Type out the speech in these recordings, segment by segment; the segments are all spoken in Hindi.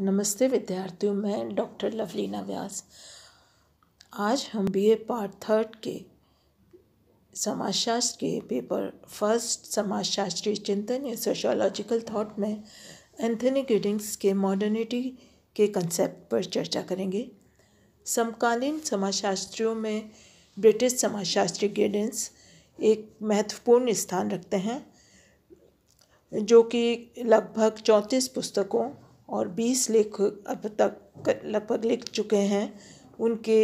नमस्ते विद्यार्थियों मैं डॉक्टर लवलीना व्यास आज हम बीए पार्ट थर्ड के समाजशास्त्र के पेपर फर्स्ट समाजशास्त्रीय चिंतन या सोशोलॉजिकल थॉट में एंथनी गिडिंग्स के मॉडर्निटी के कंसेप्ट पर चर्चा करेंगे समकालीन समाजशास्त्रियों में ब्रिटिश समाजशास्त्री गिडिंग्स एक महत्वपूर्ण स्थान रखते हैं जो कि लगभग चौंतीस पुस्तकों और बीस लेख अब तक लगभग लिख चुके हैं उनके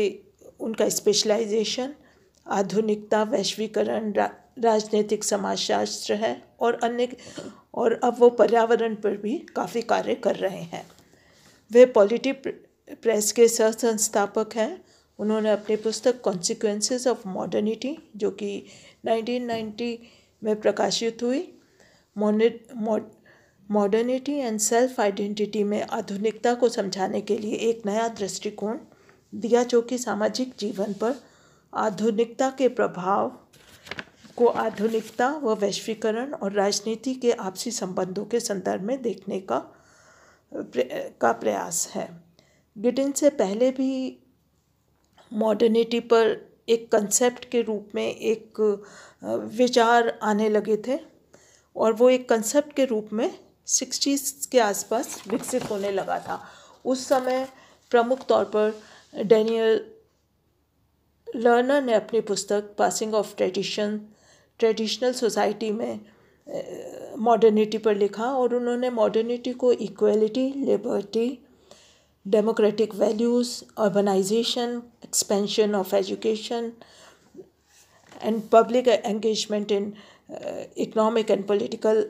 उनका स्पेशलाइजेशन आधुनिकता वैश्वीकरण रा, राजनीतिक समाजशास्त्र है और अन्य और अब वो पर्यावरण पर भी काफ़ी कार्य कर रहे हैं वे पॉलिटी प्रेस के सह संस्थापक हैं उन्होंने अपनी पुस्तक कॉन्सिक्वेंसेज ऑफ मॉडर्निटी जो कि 1990 में प्रकाशित हुई modern modernity and self identity में आधुनिकता को समझाने के लिए एक नया दृष्टिकोण दिया जो कि सामाजिक जीवन पर आधुनिकता के प्रभाव को आधुनिकता व वैश्वीकरण और राजनीति के आपसी संबंधों के संदर्भ में देखने का का प्रयास है गिटिन से पहले भी मॉडर्निटी पर एक कंसेप्ट के रूप में एक विचार आने लगे थे और वो एक कंसेप्ट के रूप में सिक्सटीज़ के आसपास विकसित होने लगा था उस समय प्रमुख तौर पर डेनियल लर्नर ने अपनी पुस्तक passing of tradition traditional society में मॉडर्निटी पर लिखा और उन्होंने मॉडर्निटी को equality liberty democratic values organization expansion of education and public engagement in economic and political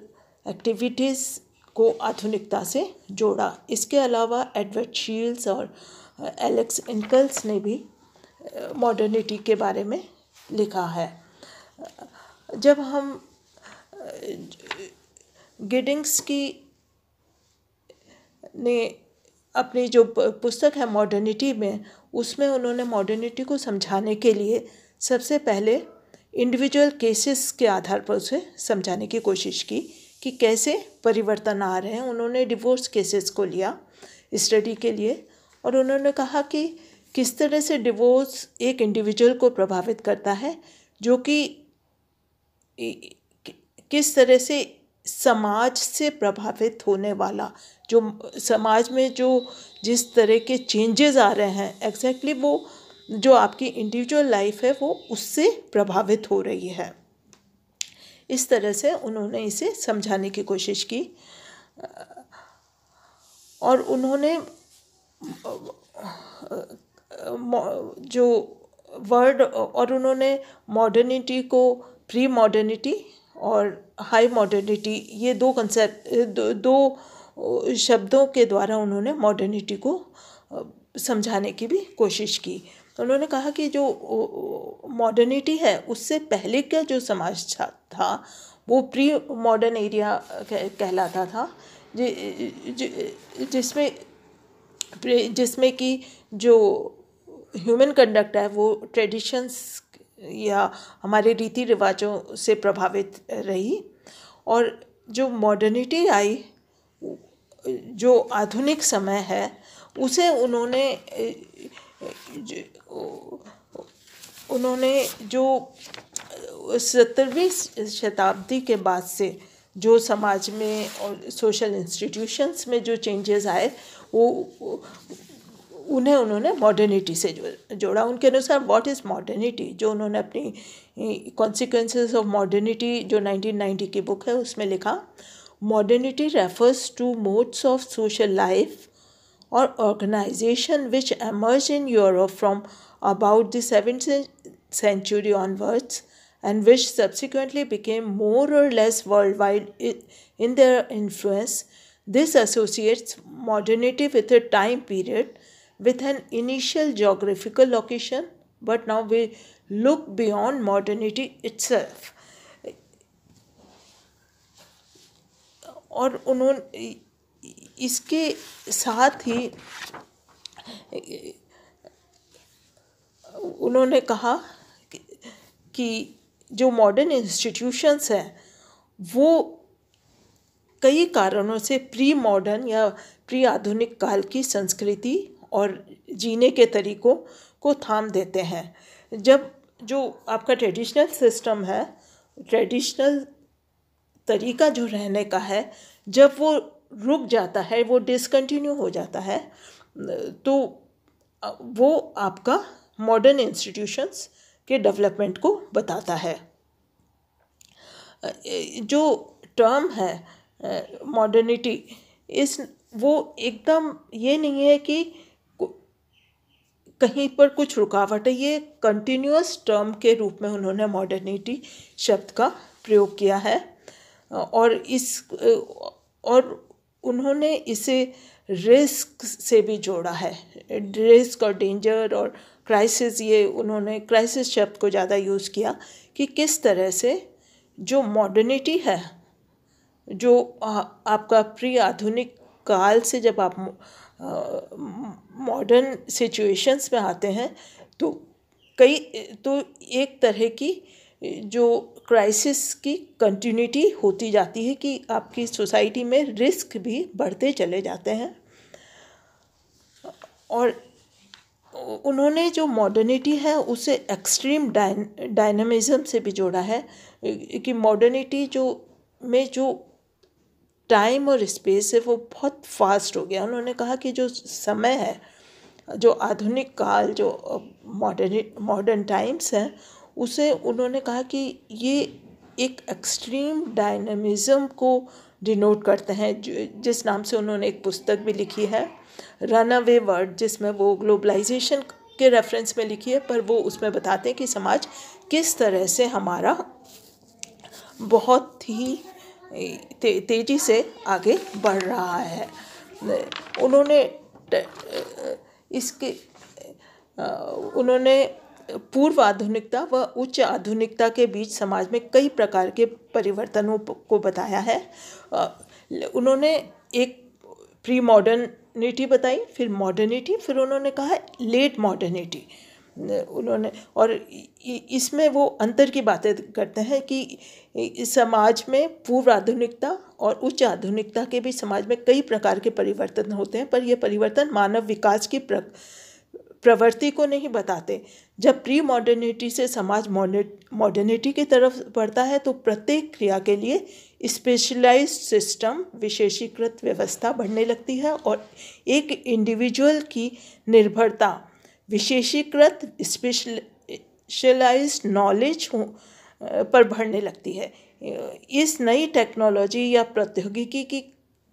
activities को आधुनिकता से जोड़ा इसके अलावा एडवर्ड शील्स और एलेक्स इनकल्स ने भी मॉडर्निटी के बारे में लिखा है जब हम गिडिंग्स की ने अपनी जो पुस्तक है मॉडर्निटी में उसमें उन्होंने मॉडर्निटी को समझाने के लिए सबसे पहले इंडिविजुअल केसेस के आधार पर उसे समझाने की कोशिश की कि कैसे परिवर्तन आ रहे हैं उन्होंने डिवोर्स केसेस को लिया स्टडी के लिए और उन्होंने कहा कि किस तरह से डिवोर्स एक इंडिविजुअल को प्रभावित करता है जो कि किस तरह से समाज से प्रभावित होने वाला जो समाज में जो जिस तरह के चेंजेस आ रहे हैं एग्जैक्टली exactly वो जो आपकी इंडिविजुअल लाइफ है वो उससे प्रभावित हो रही है इस तरह से उन्होंने इसे समझाने की कोशिश की और उन्होंने जो वर्ड और उन्होंने मॉडर्निटी को प्री मॉडर्निटी और हाई मॉडर्निटी ये दो कंसेप्ट दो, शब्दों के द्वारा उन्होंने मॉडर्निटी को समझाने की भी कोशिश की तो उन्होंने कहा कि जो मॉडर्निटी है उससे पहले का जो समाज था वो प्री मॉडर्न एरिया कहलाता था जिसमें जिसमें कि जो ह्यूमन कंडक्ट है वो ट्रेडिशंस या हमारे रीति रिवाजों से प्रभावित रही और जो मॉडर्निटी आई जो आधुनिक समय है उसे उन्होंने उन्होंने जो सत्तरवीं शताब्दी के बाद से जो समाज में और सोशल इंस्टीट्यूशंस में जो चेंजेस आए वो उन्हें उन्होंने मॉडर्निटी से जो, जोड़ा उनके अनुसार व्हाट इज़ मॉडर्निटी जो उन्होंने अपनी कॉन्सिक्वेंसेस ऑफ मॉडर्निटी जो 1990 की बुक है उसमें लिखा modernity refers to modes of social life or organization which emerged in Europe from about the 17th century onwards and which subsequently became more or less worldwide in their influence. This associates modernity with a time period with an initial geographical location, but now we look beyond modernity itself. और उन्होंने इसके साथ ही उन्होंने कहा कि जो मॉडर्न इंस्टीट्यूशंस हैं वो कई कारणों से प्री मॉडर्न या प्री आधुनिक काल की संस्कृति और जीने के तरीकों को थाम देते हैं जब जो आपका ट्रेडिशनल सिस्टम है ट्रेडिशनल तरीका जो रहने का है जब वो रुक जाता है वो डिसकंटिन्यू हो जाता है तो वो आपका मॉडर्न इंस्टीट्यूशंस के डेवलपमेंट को बताता है जो टर्म है मॉडर्निटी इस वो एकदम ये नहीं है कि कहीं पर कुछ रुकावट है ये कंटिन्यूस टर्म के रूप में उन्होंने मॉडर्निटी शब्द का प्रयोग किया है और इस और उन्होंने इसे रिस्क से भी जोड़ा है रिस्क और डेंजर और क्राइसिस ये उन्होंने क्राइसिस शब्द को ज़्यादा यूज़ किया कि किस तरह से जो मॉडर्निटी है जो आपका प्री आधुनिक काल से जब आप मॉडर्न सिचुएशंस में आते हैं तो कई तो एक तरह की जो क्राइसिस की कंटिन्यूटी होती जाती है कि आपकी सोसाइटी में रिस्क भी बढ़ते चले जाते हैं और उन्होंने जो मॉडर्निटी है उसे एक्सट्रीम डायनामिज़म से भी जोड़ा है कि मॉडर्निटी जो में जो टाइम और स्पेस है वो बहुत फास्ट हो गया उन्होंने कहा कि जो समय है जो आधुनिक काल जो मॉडर्न मॉडर्न टाइम्स हैं उसे उन्होंने कहा कि ये एक एक्सट्रीम डायनामिज़्म को डिनोट करते हैं जिस नाम से उन्होंने एक पुस्तक भी लिखी है रन अवे वर्ड जिसमें वो ग्लोबलाइजेशन के रेफरेंस में लिखी है पर वो उसमें बताते हैं कि समाज किस तरह से हमारा बहुत ही ते, तेज़ी से आगे बढ़ रहा है उन्होंने इसके उन्होंने पूर्व आधुनिकता व उच्च आधुनिकता के बीच समाज में कई प्रकार के परिवर्तनों को बताया है उन्होंने एक प्री मॉडर्निटी बताई फिर मॉडर्निटी फिर उन्होंने कहा लेट मॉडर्निटी उन्होंने और इसमें वो अंतर की बातें करते हैं कि समाज में पूर्व आधुनिकता और उच्च आधुनिकता के बीच समाज में कई प्रकार के परिवर्तन होते हैं पर यह परिवर्तन मानव विकास की प्रक प्रवृत्ति को नहीं बताते जब प्री मॉडर्निटी से समाज मॉडर्निटी की तरफ बढ़ता है तो प्रत्येक क्रिया के लिए स्पेशलाइज सिस्टम विशेषीकृत व्यवस्था बढ़ने लगती है और एक इंडिविजुअल की निर्भरता विशेषीकृत स्पेशलाइज नॉलेज पर बढ़ने लगती है इस नई टेक्नोलॉजी या प्रौद्योगिकी की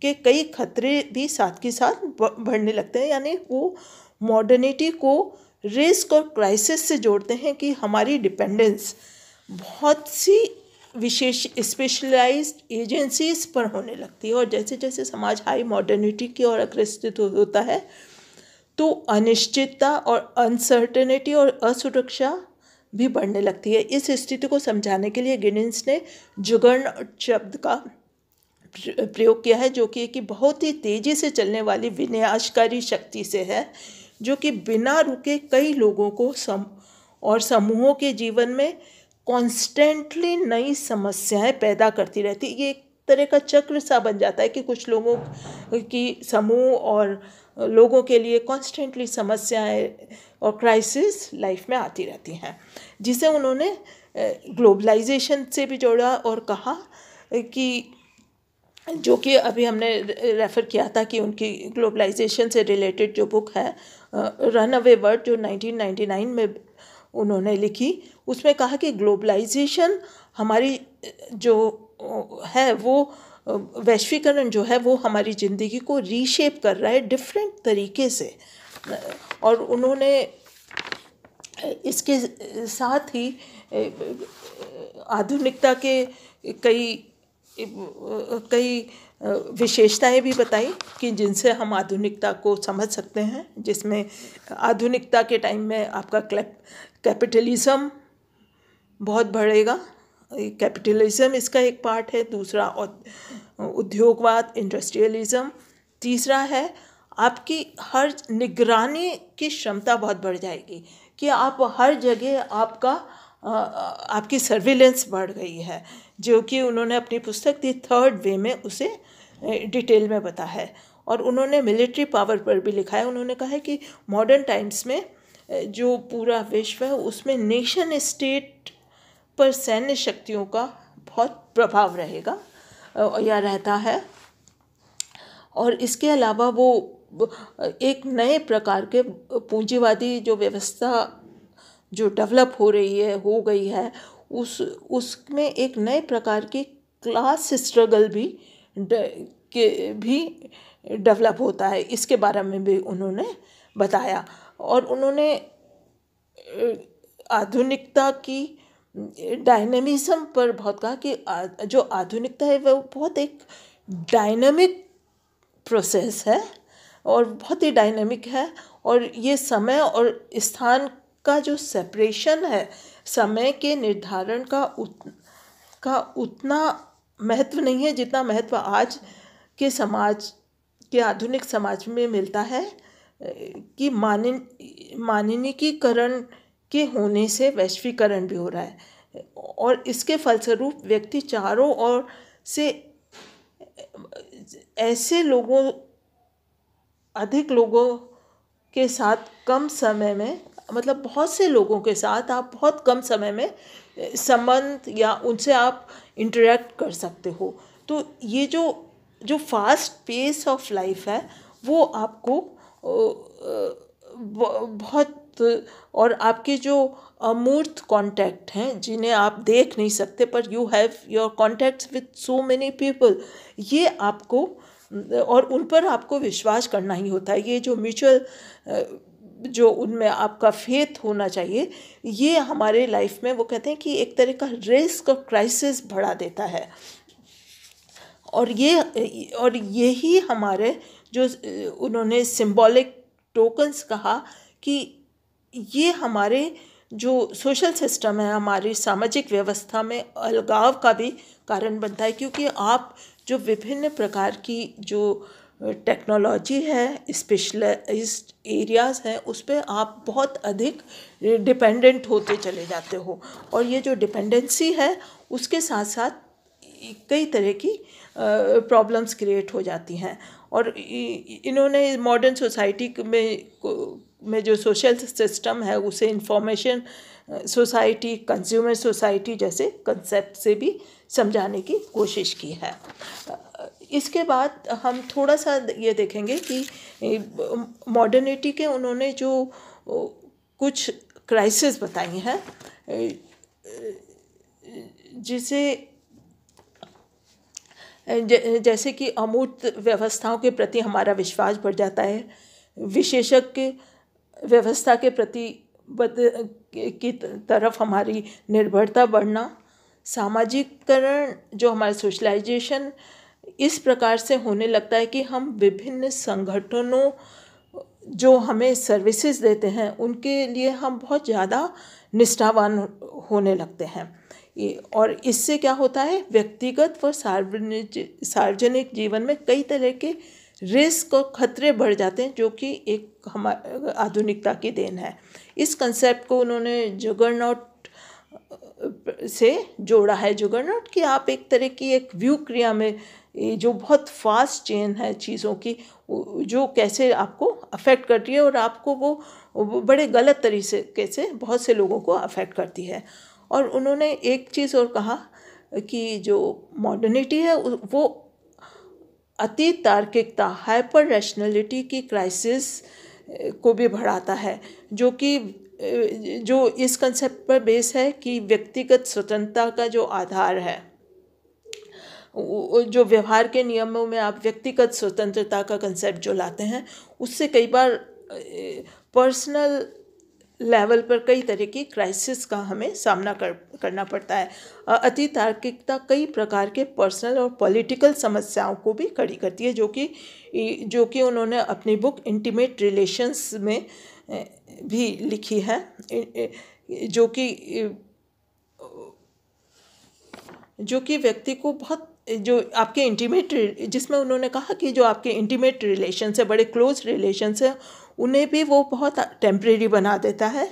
के कई खतरे भी साथ के साथ बढ़ने लगते हैं यानी वो मॉडर्निटी को रिस्क और क्राइसिस से जोड़ते हैं कि हमारी डिपेंडेंस बहुत सी विशेष स्पेशलाइज्ड एजेंसीज पर होने लगती है और जैसे जैसे समाज हाई मॉडर्निटी की ओर अग्रसित होता है तो अनिश्चितता और अनसर्टेनिटी और असुरक्षा भी बढ़ने लगती है इस स्थिति को समझाने के लिए गिनिन्स ने जुगर्ण शब्द का प्रयोग किया है जो कि कि बहुत ही तेज़ी से चलने वाली विनाशकारी शक्ति से है जो कि बिना रुके कई लोगों को सम और समूहों के जीवन में कॉन्स्टेंटली नई समस्याएं पैदा करती रहती ये एक तरह का चक्र सा बन जाता है कि कुछ लोगों की समूह और लोगों के लिए कॉन्स्टेंटली समस्याएं और क्राइसिस लाइफ में आती रहती हैं जिसे उन्होंने ग्लोबलाइजेशन से भी जोड़ा और कहा कि जो कि अभी हमने रेफ़र किया था कि उनकी ग्लोबलाइजेशन से रिलेटेड जो बुक है रन अवे वर्ड जो 1999 में उन्होंने लिखी उसमें कहा कि ग्लोबलाइजेशन हमारी जो है वो वैश्वीकरण जो है वो हमारी ज़िंदगी को रीशेप कर रहा है डिफरेंट तरीके से और उन्होंने इसके साथ ही आधुनिकता के कई कई विशेषताएं भी बताई कि जिनसे हम आधुनिकता को समझ सकते हैं जिसमें आधुनिकता के टाइम में आपका क्लैप कैपिटलिज़्म बहुत बढ़ेगा कैपिटलिज्म इसका एक पार्ट है दूसरा उद्योगवाद इंडस्ट्रियलिज़्म तीसरा है आपकी हर निगरानी की क्षमता बहुत बढ़ जाएगी कि आप हर जगह आपका आपकी सर्विलेंस बढ़ गई है जो कि उन्होंने अपनी पुस्तक दी थर्ड वे में उसे डिटेल में बता है और उन्होंने मिलिट्री पावर पर भी लिखा है उन्होंने कहा है कि मॉडर्न टाइम्स में जो पूरा विश्व है उसमें नेशन स्टेट पर सैन्य शक्तियों का बहुत प्रभाव रहेगा या रहता है और इसके अलावा वो एक नए प्रकार के पूंजीवादी जो व्यवस्था जो डेवलप हो रही है हो गई है उस उसमें एक नए प्रकार की क्लास स्ट्रगल भी के भी डेवलप होता है इसके बारे में भी उन्होंने बताया और उन्होंने आधुनिकता की डायनेमिज्म पर बहुत कहा कि जो आधुनिकता है वह बहुत एक डायनेमिक प्रोसेस है और बहुत ही डायनेमिक है और ये समय और स्थान का जो सेपरेशन है समय के निर्धारण का उत का उतना महत्व नहीं है जितना महत्व आज के समाज के आधुनिक समाज में मिलता है कि मानिन माननीकरण के होने से वैश्वीकरण भी हो रहा है और इसके फलस्वरूप व्यक्ति चारों ओर से ऐसे लोगों अधिक लोगों के साथ कम समय में मतलब बहुत से लोगों के साथ आप बहुत कम समय में संबंध या उनसे आप इंटरेक्ट कर सकते हो तो ये जो जो फास्ट पेस ऑफ लाइफ है वो आपको बहुत और आपके जो अमूर्त कांटेक्ट हैं जिन्हें आप देख नहीं सकते पर you have your contacts with so many people ये आपको और उन पर आपको विश्वास करना ही होता है ये जो म्यूचुअल जो उनमें आपका फेथ होना चाहिए ये हमारे लाइफ में वो कहते हैं कि एक तरह का रिस्क और क्राइसिस बढ़ा देता है और ये और यही हमारे जो उन्होंने सिंबॉलिक टोकन्स कहा कि ये हमारे जो सोशल सिस्टम है हमारी सामाजिक व्यवस्था में अलगाव का भी कारण बनता है क्योंकि आप जो विभिन्न प्रकार की जो टेक्नोलॉजी है स्पेशलाइज एरियाज़ हैं उस पर आप बहुत अधिक डिपेंडेंट होते चले जाते हो और ये जो डिपेंडेंसी है उसके साथ साथ कई तरह की प्रॉब्लम्स क्रिएट हो जाती हैं और इन्होंने मॉडर्न सोसाइटी में में जो सोशल सिस्टम है उसे इंफॉर्मेशन सोसाइटी कंज्यूमर सोसाइटी जैसे कंसेप्ट से भी समझाने की कोशिश की है इसके बाद हम थोड़ा सा ये देखेंगे कि मॉडर्निटी के उन्होंने जो कुछ क्राइसिस बताई हैं जिसे जैसे कि अमूर्त व्यवस्थाओं के प्रति हमारा विश्वास बढ़ जाता है विशेषज्ञ व्यवस्था के प्रति बद की तरफ हमारी निर्भरता बढ़ना सामाजिककरण जो हमारा सोशलाइजेशन इस प्रकार से होने लगता है कि हम विभिन्न संगठनों जो हमें सर्विसेज देते हैं उनके लिए हम बहुत ज़्यादा निष्ठावान होने लगते हैं और इससे क्या होता है व्यक्तिगत व सार्वजनिक सार्वजनिक जीवन में कई तरह के रिस्क और खतरे बढ़ जाते हैं जो कि एक हमारे आधुनिकता की देन है इस कंसेप्ट को उन्होंने जुगरनॉट से जोड़ा है जुगरनॉट कि आप एक तरह की एक व्यू क्रिया में जो बहुत फास्ट चेन है चीज़ों की जो कैसे आपको अफेक्ट करती है और आपको वो बड़े गलत तरीके से बहुत से लोगों को अफेक्ट करती है और उन्होंने एक चीज़ और कहा कि जो मॉडर्निटी है वो अति तार्किकता हाइपर रैशनलिटी की क्राइसिस को भी बढ़ाता है जो कि जो इस कंसेप्ट पर बेस है कि व्यक्तिगत स्वतंत्रता का जो आधार है जो व्यवहार के नियमों में आप व्यक्तिगत स्वतंत्रता का कंसेप्ट जो लाते हैं उससे कई बार पर्सनल लेवल पर कई तरह की क्राइसिस का हमें सामना कर करना पड़ता है अति तार्किकता कई प्रकार के पर्सनल और पॉलिटिकल समस्याओं को भी खड़ी करती है जो कि जो कि उन्होंने अपनी बुक इंटीमेट रिलेशंस में भी लिखी है जो कि जो कि व्यक्ति को बहुत जो आपके इंटीमेट जिसमें उन्होंने कहा कि जो आपके इंटीमेट रिलेशन्स है बड़े क्लोज रिलेशन्स हैं उन्हें भी वो बहुत टेम्प्रेरी बना देता है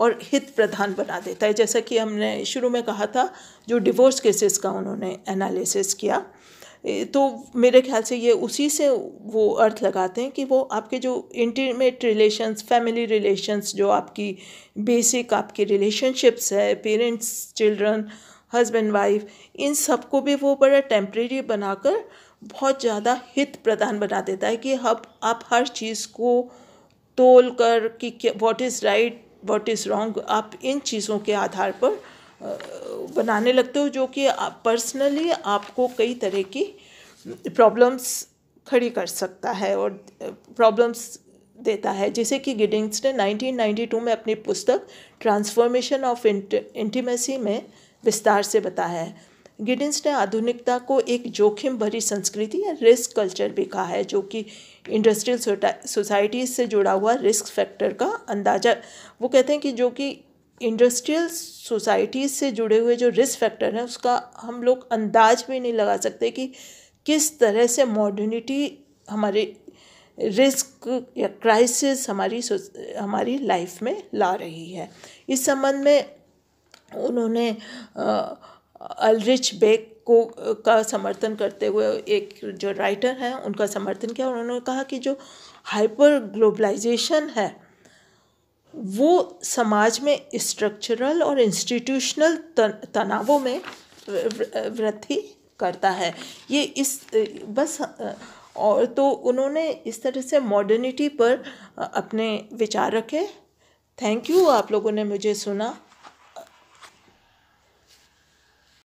और हित प्रधान बना देता है जैसा कि हमने शुरू में कहा था जो डिवोर्स केसेस का उन्होंने एनालिसिस किया तो मेरे ख्याल से ये उसी से वो अर्थ लगाते हैं कि वो आपके जो इंटीमेट रिलेशंस फैमिली रिलेशंस जो आपकी बेसिक आपकी रिलेशनशिप्स है पेरेंट्स चिल्ड्रन हस्बैंड वाइफ इन सबको भी वो बड़ा टेम्प्रेरी बनाकर बहुत ज़्यादा हित प्रदान बना देता है कि अब आप हर चीज़ को तोल कर कि what is right what is wrong आप इन चीज़ों के आधार पर बनाने लगते हो जो कि आप पर्सनली आपको कई तरह की प्रॉब्लम्स खड़ी कर सकता है और प्रॉब्लम्स देता है जैसे कि गिडिंग्स ने 1992 में अपनी पुस्तक ट्रांसफॉर्मेशन ऑफ इंटीमेसी में विस्तार से बताया है गिडिन्स ने आधुनिकता को एक जोखिम भरी संस्कृति या रिस्क कल्चर भी कहा है जो कि इंडस्ट्रियल सोसाइटी से जुड़ा हुआ रिस्क फैक्टर का अंदाजा वो कहते हैं कि जो कि इंडस्ट्रियल सोसाइटीज़ से जुड़े हुए जो रिस्क फैक्टर हैं उसका हम लोग अंदाज भी नहीं लगा सकते कि किस तरह से मॉडर्निटी हमारे रिस्क या क्राइसिस हमारी हमारी लाइफ में ला रही है इस संबंध में उन्होंने अलरिच बेक को का समर्थन करते हुए एक जो राइटर हैं उनका समर्थन किया उन्होंने कहा कि जो हाइपर ग्लोबलाइजेशन है वो समाज में स्ट्रक्चरल और इंस्टीट्यूशनल तनावों में वृद्धि करता है ये इस बस और तो उन्होंने इस तरह से मॉडर्निटी पर अपने विचार रखे थैंक यू आप लोगों ने मुझे सुना